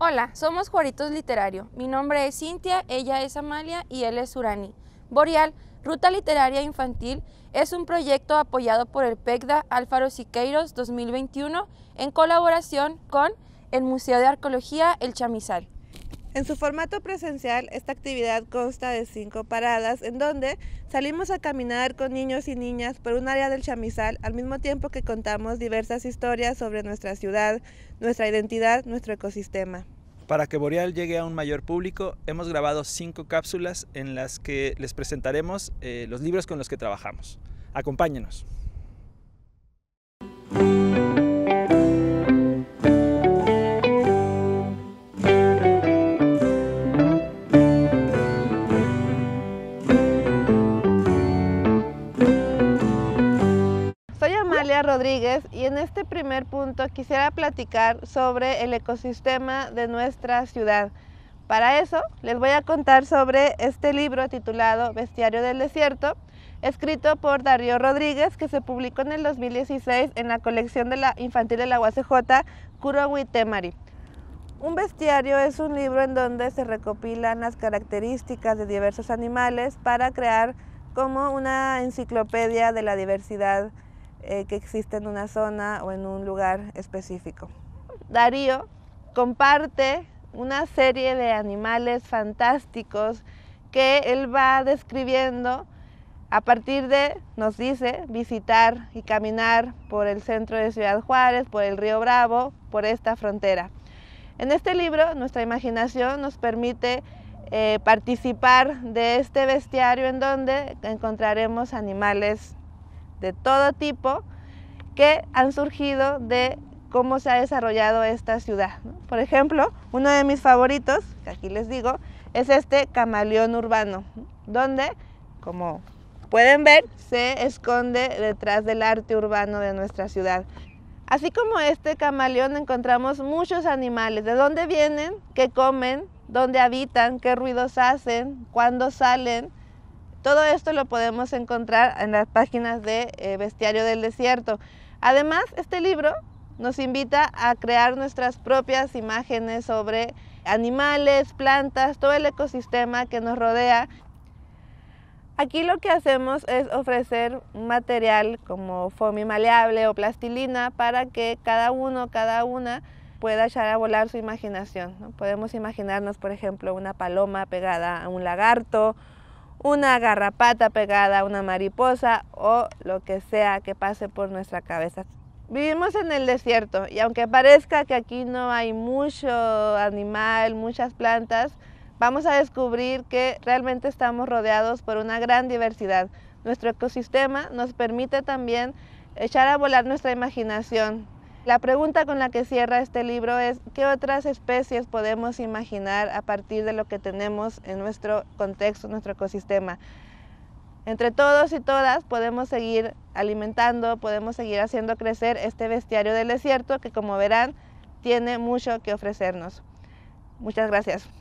Hola, somos Juaritos Literario. Mi nombre es Cintia, ella es Amalia y él es Urani. Boreal, Ruta Literaria Infantil, es un proyecto apoyado por el PECDA Alfaro Siqueiros 2021 en colaboración con el Museo de Arqueología El Chamizal. En su formato presencial, esta actividad consta de cinco paradas en donde salimos a caminar con niños y niñas por un área del chamizal al mismo tiempo que contamos diversas historias sobre nuestra ciudad, nuestra identidad, nuestro ecosistema. Para que Boreal llegue a un mayor público, hemos grabado cinco cápsulas en las que les presentaremos eh, los libros con los que trabajamos. Acompáñenos. Natalia Rodríguez y en este primer punto quisiera platicar sobre el ecosistema de nuestra ciudad. Para eso les voy a contar sobre este libro titulado Bestiario del Desierto, escrito por Darío Rodríguez, que se publicó en el 2016 en la colección de la infantil de la UACJ, Curohuitemari. Un bestiario es un libro en donde se recopilan las características de diversos animales para crear como una enciclopedia de la diversidad eh, que existe en una zona o en un lugar específico. Darío comparte una serie de animales fantásticos que él va describiendo a partir de, nos dice, visitar y caminar por el centro de Ciudad Juárez, por el río Bravo, por esta frontera. En este libro, nuestra imaginación nos permite eh, participar de este bestiario en donde encontraremos animales de todo tipo que han surgido de cómo se ha desarrollado esta ciudad. Por ejemplo, uno de mis favoritos, que aquí les digo, es este camaleón urbano, donde, como pueden ver, se esconde detrás del arte urbano de nuestra ciudad. Así como este camaleón encontramos muchos animales, de dónde vienen, qué comen, dónde habitan, qué ruidos hacen, cuándo salen, todo esto lo podemos encontrar en las páginas de eh, Bestiario del Desierto. Además, este libro nos invita a crear nuestras propias imágenes sobre animales, plantas, todo el ecosistema que nos rodea. Aquí lo que hacemos es ofrecer material como foamy maleable o plastilina para que cada uno, cada una pueda echar a volar su imaginación. Podemos imaginarnos, por ejemplo, una paloma pegada a un lagarto una garrapata pegada a una mariposa o lo que sea que pase por nuestra cabeza. Vivimos en el desierto y aunque parezca que aquí no hay mucho animal, muchas plantas, vamos a descubrir que realmente estamos rodeados por una gran diversidad. Nuestro ecosistema nos permite también echar a volar nuestra imaginación, la pregunta con la que cierra este libro es, ¿qué otras especies podemos imaginar a partir de lo que tenemos en nuestro contexto, en nuestro ecosistema? Entre todos y todas podemos seguir alimentando, podemos seguir haciendo crecer este bestiario del desierto que como verán tiene mucho que ofrecernos. Muchas gracias.